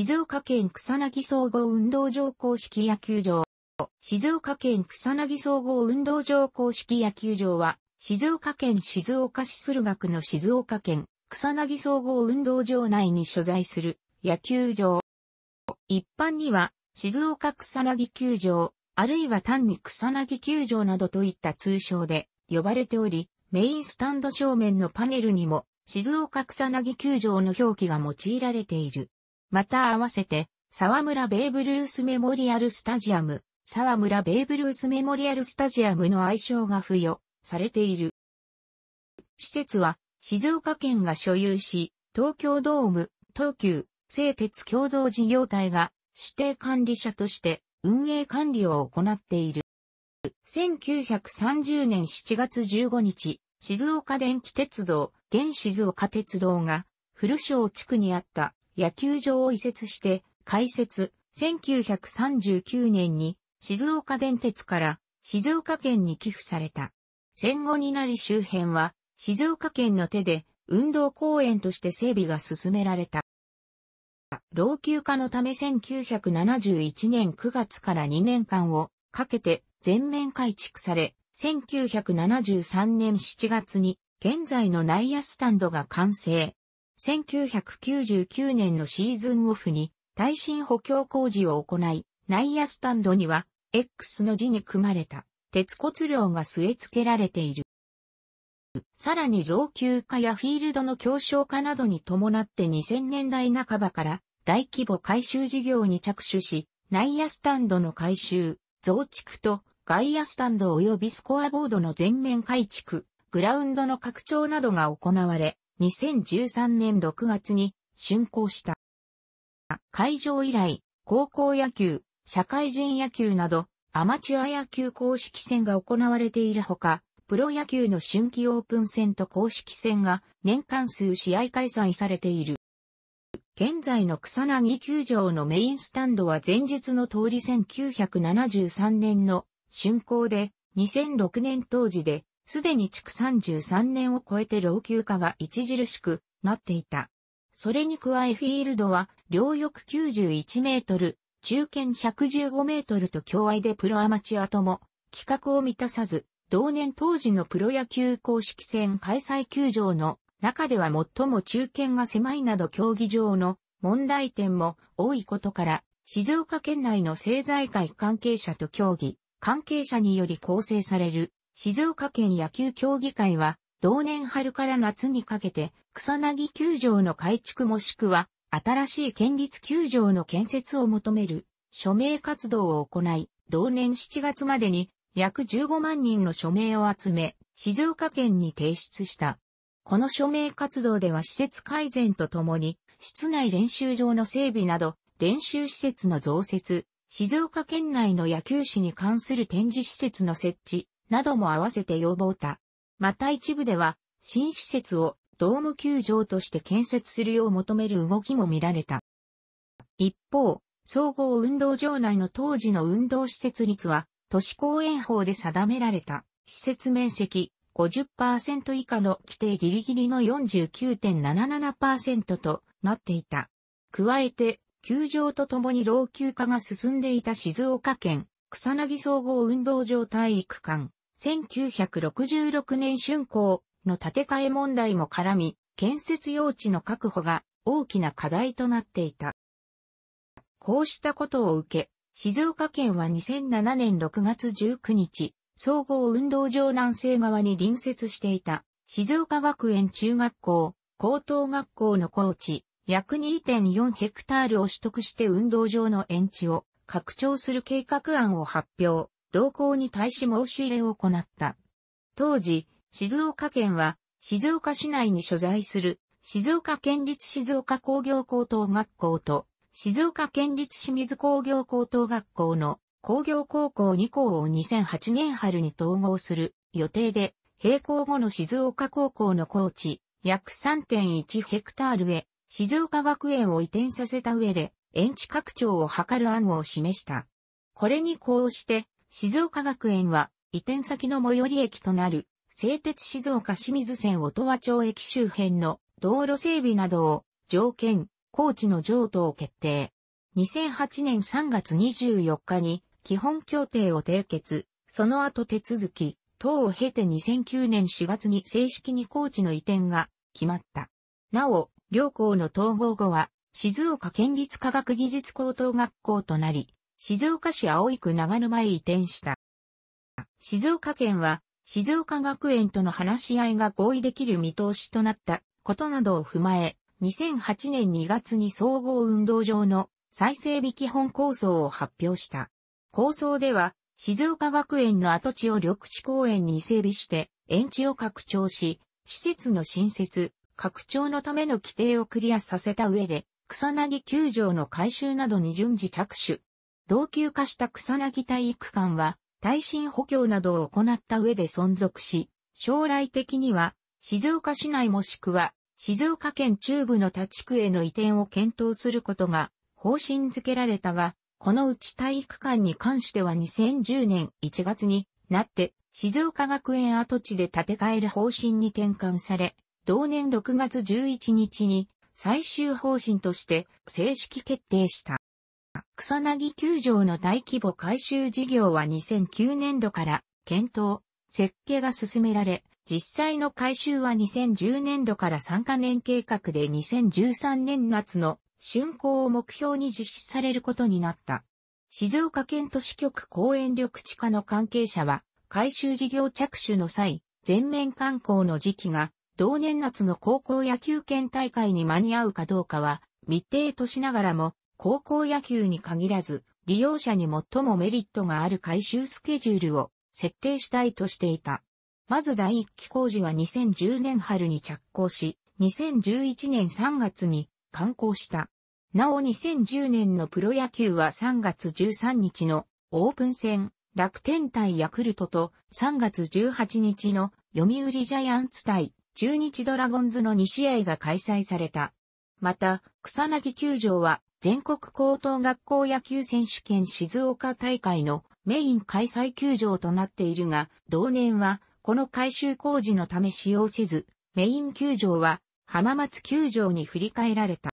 静岡県草薙総合運動場公式野球場。静岡県草薙総合運動場公式野球場は、静岡県静岡市駿河区の静岡県草薙総合運動場内に所在する野球場。一般には、静岡草薙球場、あるいは単に草薙球場などといった通称で呼ばれており、メインスタンド正面のパネルにも、静岡草薙球場の表記が用いられている。また合わせて、沢村ベーブルースメモリアルスタジアム、沢村ベーブルースメモリアルスタジアムの愛称が付与されている。施設は、静岡県が所有し、東京ドーム、東急、製鉄共同事業体が指定管理者として運営管理を行っている。1930年7月15日、静岡電気鉄道、現静岡鉄道が、古小地区にあった野球場を移設して開設、1939年に静岡電鉄から静岡県に寄付された。戦後になり周辺は静岡県の手で運動公園として整備が進められた。老朽化のため1971年9月から2年間をかけて全面改築され、1973年7月に現在の内野スタンドが完成。1999年のシーズンオフに耐震補強工事を行い、内野スタンドには X の字に組まれた鉄骨梁が据え付けられている。さらに老朽化やフィールドの強小化などに伴って2000年代半ばから大規模改修事業に着手し、内野スタンドの改修、増築と外野スタンド及びスコアボードの全面改築、グラウンドの拡張などが行われ、2013年6月に竣工した。会場以来、高校野球、社会人野球など、アマチュア野球公式戦が行われているほか、プロ野球の春季オープン戦と公式戦が年間数試合開催されている。現在の草薙球場のメインスタンドは前述の通り1973年の竣工で2006年当時ですでに築33年を超えて老朽化が著しくなっていた。それに加えフィールドは、両翼91メートル、中堅115メートルと共愛でプロアマチュアとも、企画を満たさず、同年当時のプロ野球公式戦開催球場の中では最も中堅が狭いなど競技場の問題点も多いことから、静岡県内の政財界関係者と競技、関係者により構成される静岡県野球協議会は、同年春から夏にかけて、草薙球場の改築もしくは、新しい県立球場の建設を求める署名活動を行い、同年7月までに約15万人の署名を集め、静岡県に提出した。この署名活動では施設改善とともに、室内練習場の整備など、練習施設の増設、静岡県内の野球史に関する展示施設の設置、なども合わせて要望た。また一部では、新施設をドーム球場として建設するよう求める動きも見られた。一方、総合運動場内の当時の運動施設率は、都市公園法で定められた施設面積50%以下の規定ギリギリの49.77%となっていた。加えて、球場とともに老朽化が進んでいた静岡県草薙総合運動場体育館、1966年春工の建て替え問題も絡み、建設用地の確保が大きな課題となっていた。こうしたことを受け、静岡県は2007年6月19日、総合運動場南西側に隣接していた静岡学園中学校、高等学校の校地、約2.4ヘクタールを取得して運動場の延地を拡張する計画案を発表。同行に対し申し入れを行った。当時、静岡県は、静岡市内に所在する、静岡県立静岡工業高等学校と、静岡県立清水工業高等学校の工業高校2校を2008年春に統合する予定で、閉校後の静岡高校の高地、約3.1ヘクタールへ、静岡学園を移転させた上で、園地拡張を図る案を示した。これにこうして、静岡学園は移転先の最寄り駅となる製鉄静岡清水線音羽町駅周辺の道路整備などを条件、高知の譲渡を決定。2008年3月24日に基本協定を締結、その後手続き、等を経て2009年4月に正式に高知の移転が決まった。なお、両校の統合後は、静岡県立科学技術高等学校となり、静岡市青井区長沼へ移転した。静岡県は、静岡学園との話し合いが合意できる見通しとなったことなどを踏まえ、2008年2月に総合運動場の再整備基本構想を発表した。構想では、静岡学園の跡地を緑地公園に整備して、園地を拡張し、施設の新設、拡張のための規定をクリアさせた上で、草薙球場の改修などに順次着手、老朽化した草薙体育館は、耐震補強などを行った上で存続し、将来的には、静岡市内もしくは、静岡県中部の他地区への移転を検討することが、方針づけられたが、このうち体育館に関しては2010年1月になって、静岡学園跡地で建て替える方針に転換され、同年6月11日に最終方針として正式決定した。草薙球場の大規模改修事業は2009年度から検討、設計が進められ、実際の改修は2010年度から3カ年計画で2013年夏の竣工を目標に実施されることになった。静岡県都市局公園緑地課の関係者は、改修事業着手の際、全面観光の時期が、同年夏の高校野球県大会に間に合うかどうかは、未定としながらも、高校野球に限らず、利用者に最もメリットがある回収スケジュールを設定したいとしていた。まず第1期工事は2010年春に着工し、2011年3月に完工した。なお2010年のプロ野球は3月13日のオープン戦、楽天対ヤクルトと3月18日の読売ジャイアンツ対中日ドラゴンズの2試合が開催された。また、草薙球場は全国高等学校野球選手権静岡大会のメイン開催球場となっているが、同年はこの改修工事のため使用せず、メイン球場は浜松球場に振り替えられた。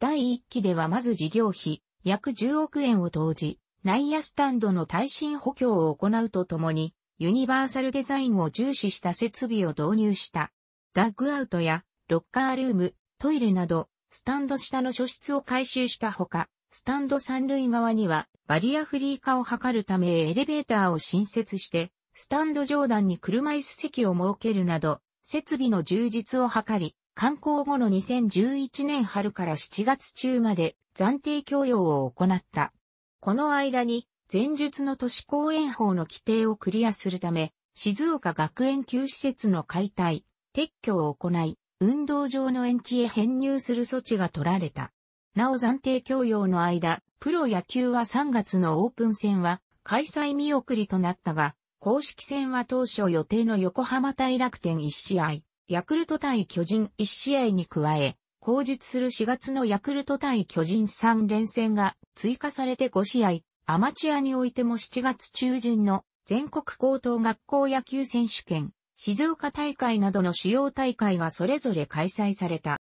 第1期ではまず事業費約10億円を投じ、内野スタンドの耐震補強を行うとともに、ユニバーサルデザインを重視した設備を導入した。ダッグアウトやロッカールーム、トイレなどスタンド下の書室を改修したほか、スタンド三塁側にはバリアフリー化を図るためエレベーターを新設して、スタンド上段に車椅子席を設けるなど、設備の充実を図り、観光後の2011年春から7月中まで暫定供用を行った。この間に、前述の都市公園法の規定をクリアするため、静岡学園旧施設の解体、撤去を行い、運動場の園地へ編入する措置が取られた。なお暫定教養の間、プロ野球は3月のオープン戦は開催見送りとなったが、公式戦は当初予定の横浜対楽天1試合、ヤクルト対巨人1試合に加え、後日する4月のヤクルト対巨人3連戦が追加されて5試合、アマチュアにおいても7月中旬の全国高等学校野球選手権静岡大会などの主要大会がそれぞれ開催された。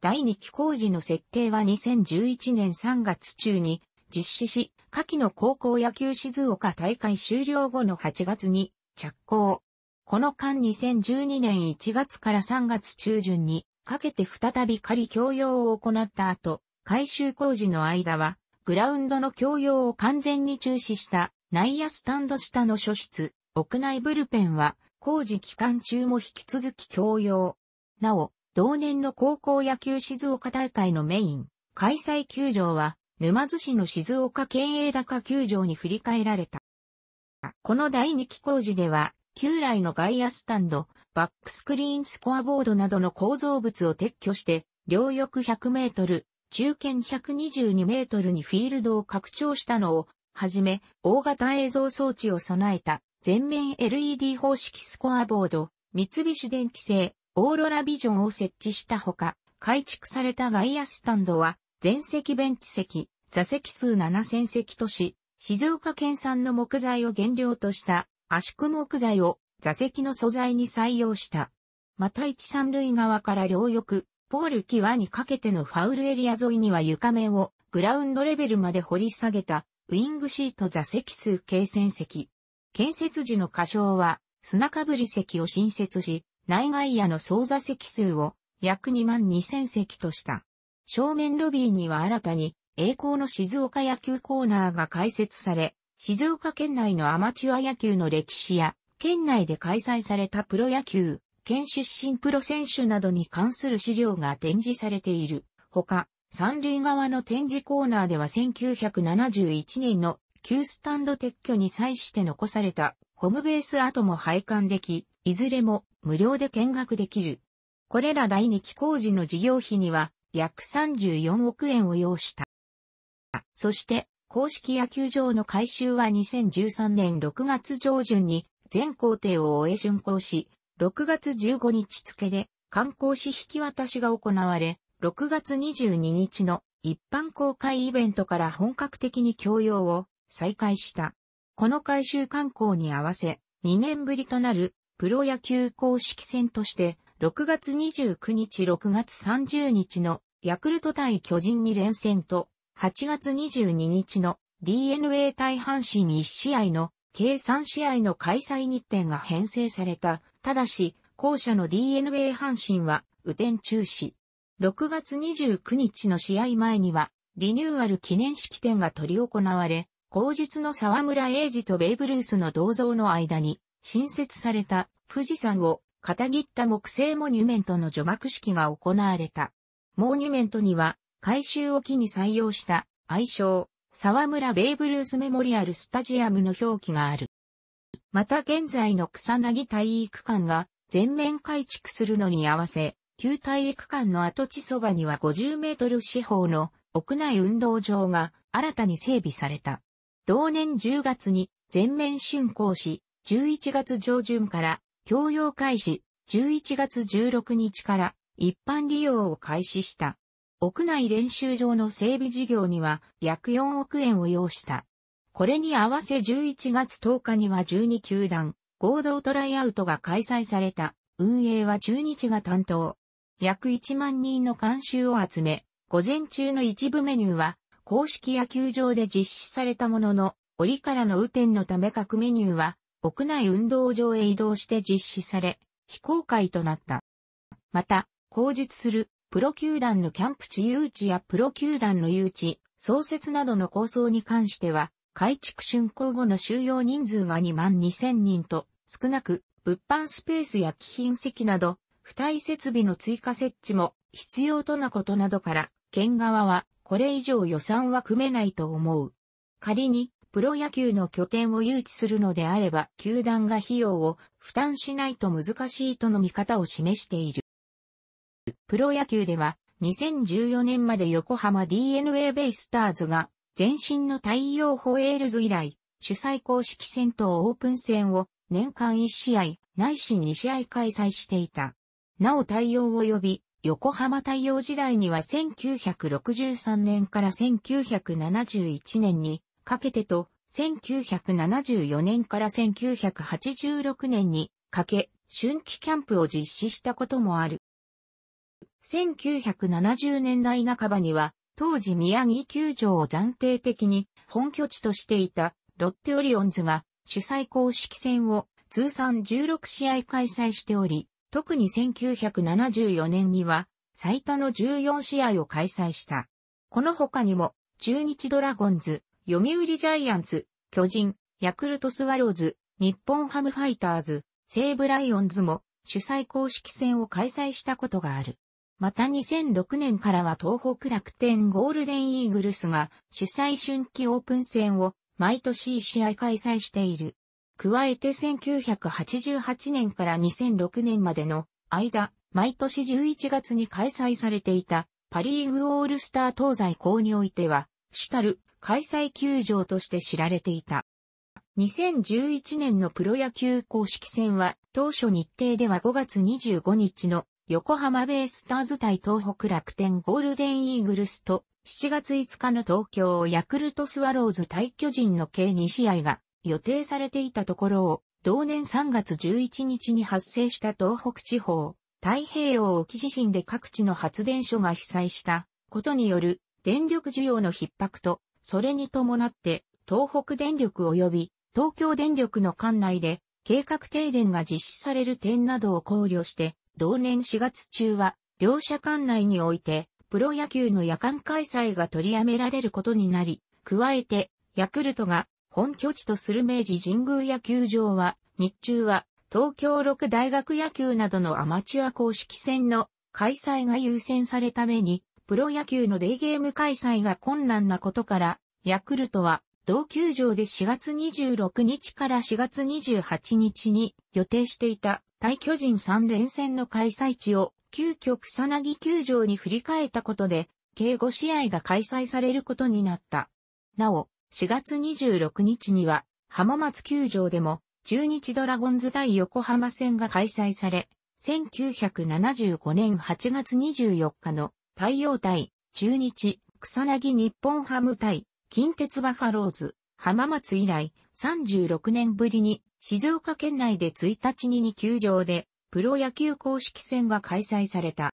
第2期工事の設定は2011年3月中に実施し、下記の高校野球静岡大会終了後の8月に着工。この間2012年1月から3月中旬にかけて再び仮供用を行った後、改修工事の間は、グラウンドの供用を完全に中止した内野スタンド下の諸室、屋内ブルペンは工事期間中も引き続き強要。なお、同年の高校野球静岡大会のメイン、開催球場は、沼津市の静岡県営高球場に振り替えられた。この第2期工事では、旧来の外野スタンド、バックスクリーンスコアボードなどの構造物を撤去して、両翼100メートル、中堅122メートルにフィールドを拡張したのを、はじめ、大型映像装置を備えた全面 LED 方式スコアボード、三菱電機製、オーロラビジョンを設置したほか、改築された外野スタンドは、全席ベンチ席、座席数7000席とし、静岡県産の木材を原料とした圧縮木材を座席の素材に採用した。また一三塁側から両翼、ポール際にかけてのファウルエリア沿いには床面をグラウンドレベルまで掘り下げたウィングシート座席数計線席。建設時の仮称は、砂かぶり席を新設し、内外野の総座席数を約2万2000席とした。正面ロビーには新たに、栄光の静岡野球コーナーが開設され、静岡県内のアマチュア野球の歴史や、県内で開催されたプロ野球、県出身プロ選手などに関する資料が展示されている。ほか、三塁側の展示コーナーでは1971年の旧スタンド撤去に際して残されたホームベース跡も拝観でき、いずれも無料で見学できる。これら第2期工事の事業費には約34億円を要した。そして、公式野球場の改修は2013年6月上旬に全工程を終え竣工し、6月15日付で観光士引き渡しが行われ、6月22日の一般公開イベントから本格的に供用を再開した。この改修観光に合わせ、2年ぶりとなるプロ野球公式戦として、6月29日6月30日のヤクルト対巨人2連戦と、8月22日の DNA 対阪神1試合の計3試合の開催日程が編成された。ただし、後者の DNA 阪神は雨天中止。6月29日の試合前には、リニューアル記念式典が取り行われ、後述の沢村英二とベイブルースの銅像の間に、新設された富士山を片切った木製モニュメントの除幕式が行われた。モニュメントには、改修を機に採用した愛称、沢村ベイブルースメモリアルスタジアムの表記がある。また現在の草薙体育館が全面改築するのに合わせ、旧体育館の跡地そばには50メートル四方の屋内運動場が新たに整備された。同年10月に全面竣工し、11月上旬から教用開始、11月16日から一般利用を開始した。屋内練習場の整備事業には約4億円を要した。これに合わせ11月10日には12球団合同トライアウトが開催された。運営は中日が担当。約1万人の監修を集め、午前中の一部メニューは公式野球場で実施されたものの、折からの雨天のため各メニューは、屋内運動場へ移動して実施され、非公開となった。また、後述する、プロ球団のキャンプ地誘致やプロ球団の誘致、創設などの構想に関しては、改築竣工後の収容人数が2万2000人と、少なく、物販スペースや貴品席など、付帯設備の追加設置も必要とのことなどから、県側はこれ以上予算は組めないと思う。仮に、プロ野球の拠点を誘致するのであれば、球団が費用を負担しないと難しいとの見方を示している。プロ野球では、2014年まで横浜 DNA ベイスターズが、前身の太陽ホエールズ以来、主催公式戦とオープン戦を年間1試合、ないし2試合開催していた。なお対応を呼び、横浜太陽時代には1963年から1971年にかけてと、1974年から1986年にかけ、春季キャンプを実施したこともある。1970年代半ばには、当時宮城球場を暫定的に本拠地としていたロッテオリオンズが主催公式戦を通算16試合開催しており、特に1974年には最多の14試合を開催した。この他にも、中日ドラゴンズ、読売ジャイアンツ、巨人、ヤクルトスワローズ、日本ハムファイターズ、西武ライオンズも主催公式戦を開催したことがある。また2006年からは東北楽天ゴールデンイーグルスが主催春季オープン戦を毎年1試合開催している。加えて1988年から2006年までの間、毎年11月に開催されていたパリーグオールスター東西校においては、主たる開催球場として知られていた。2011年のプロ野球公式戦は、当初日程では5月25日の横浜ベイスターズ対東北楽天ゴールデンイーグルスと7月5日の東京ヤクルトスワローズ対巨人の計2試合が予定されていたところを、同年3月11日に発生した東北地方、太平洋沖地震で各地の発電所が被災したことによる電力需要の逼迫と、それに伴って東北電力及び東京電力の管内で計画停電が実施される点などを考慮して、同年4月中は両社管内においてプロ野球の夜間開催が取りやめられることになり、加えてヤクルトが本拠地とする明治神宮野球場は、日中は東京六大学野球などのアマチュア公式戦の開催が優先されために、プロ野球のデイゲーム開催が困難なことから、ヤクルトは同球場で4月26日から4月28日に予定していた対巨人3連戦の開催地を急遽草薙球場に振り替えたことで、計5試合が開催されることになった。なお、4月26日には浜松球場でも中日ドラゴンズ対横浜戦が開催され、1975年8月24日の太陽対中日草薙日本ハム対近鉄バファローズ浜松以来36年ぶりに静岡県内で1日に2球場でプロ野球公式戦が開催された。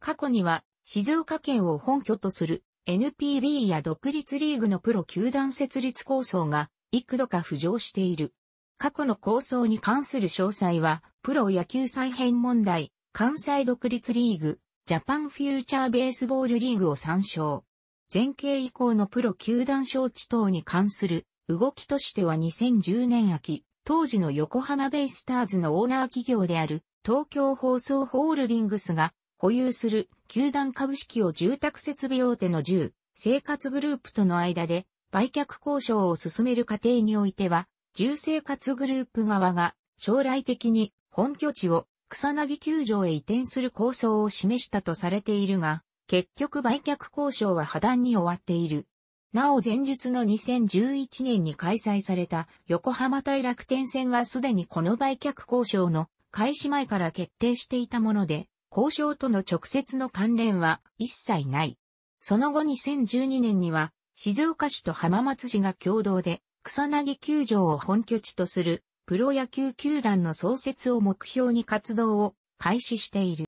過去には静岡県を本拠とする NPB や独立リーグのプロ球団設立構想が幾度か浮上している。過去の構想に関する詳細は、プロ野球再編問題、関西独立リーグ、ジャパンフューチャーベースボールリーグを参照。前景以降のプロ球団招致等に関する動きとしては2010年秋、当時の横浜ベイスターズのオーナー企業である東京放送ホールディングスが保有する球団株式を住宅設備大手の10、生活グループとの間で売却交渉を進める過程においては、住生活グループ側が将来的に本拠地を草薙球場へ移転する構想を示したとされているが、結局売却交渉は破談に終わっている。なお前日の2011年に開催された横浜対楽天戦はすでにこの売却交渉の開始前から決定していたもので、交渉との直接の関連は一切ない。その後2012年には、静岡市と浜松市が共同で、草薙球場を本拠地とする、プロ野球球団の創設を目標に活動を開始している。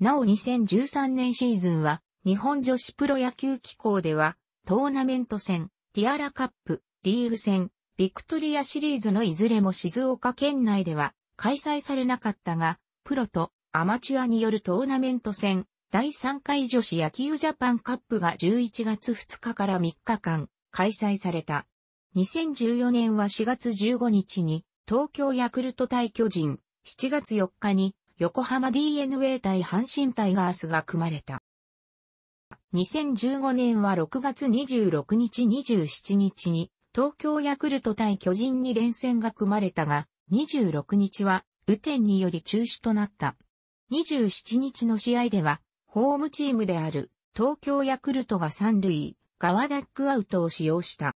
なお2013年シーズンは、日本女子プロ野球機構では、トーナメント戦、ティアラカップ、リーグ戦、ビクトリアシリーズのいずれも静岡県内では開催されなかったが、プロとアマチュアによるトーナメント戦、第3回女子野球ジャパンカップが11月2日から3日間開催された。2014年は4月15日に東京ヤクルト対巨人、7月4日に横浜 DNA 対阪神タイガースが組まれた。2015年は6月26日27日に東京ヤクルト対巨人に連戦が組まれたが、26日は雨天により中止となった。27日の試合では、ホームチームである東京ヤクルトが三塁側ダックアウトを使用した。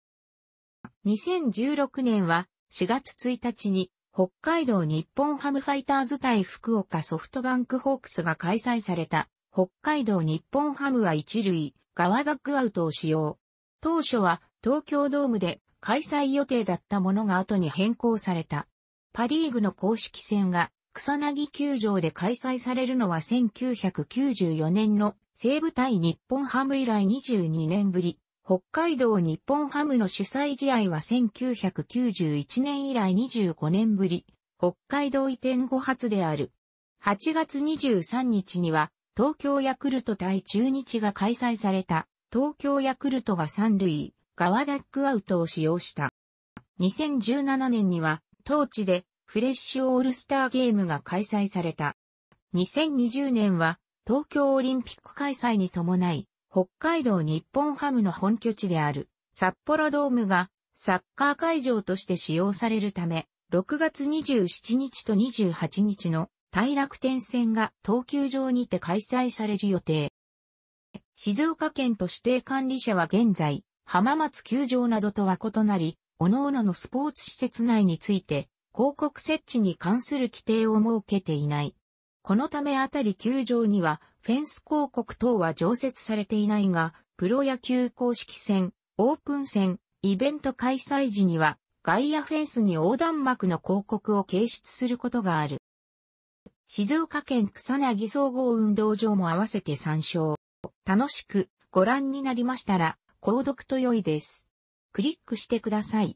2016年は4月1日に北海道日本ハムファイターズ対福岡ソフトバンクホークスが開催された北海道日本ハムは一塁側ダックアウトを使用。当初は東京ドームで開催予定だったものが後に変更された。パリーグの公式戦が草薙球場で開催されるのは1994年の西武対日本ハム以来22年ぶり。北海道日本ハムの主催試合は1991年以来25年ぶり。北海道移転後初である。8月23日には東京ヤクルト対中日が開催された。東京ヤクルトが三塁側ダックアウトを使用した。2017年には当地でフレッシュオールスターゲームが開催された。2020年は東京オリンピック開催に伴い、北海道日本ハムの本拠地である札幌ドームがサッカー会場として使用されるため、6月27日と28日の大楽天戦が東急場にて開催される予定。静岡県と指定管理者は現在、浜松球場などとは異なり、各々のスポーツ施設内について、広告設置に関する規定を設けていない。このためあたり球場にはフェンス広告等は常設されていないが、プロ野球公式戦、オープン戦、イベント開催時には外野フェンスに横断幕の広告を掲出することがある。静岡県草薙総合運動場も合わせて参照。楽しくご覧になりましたら、購読と良いです。クリックしてください。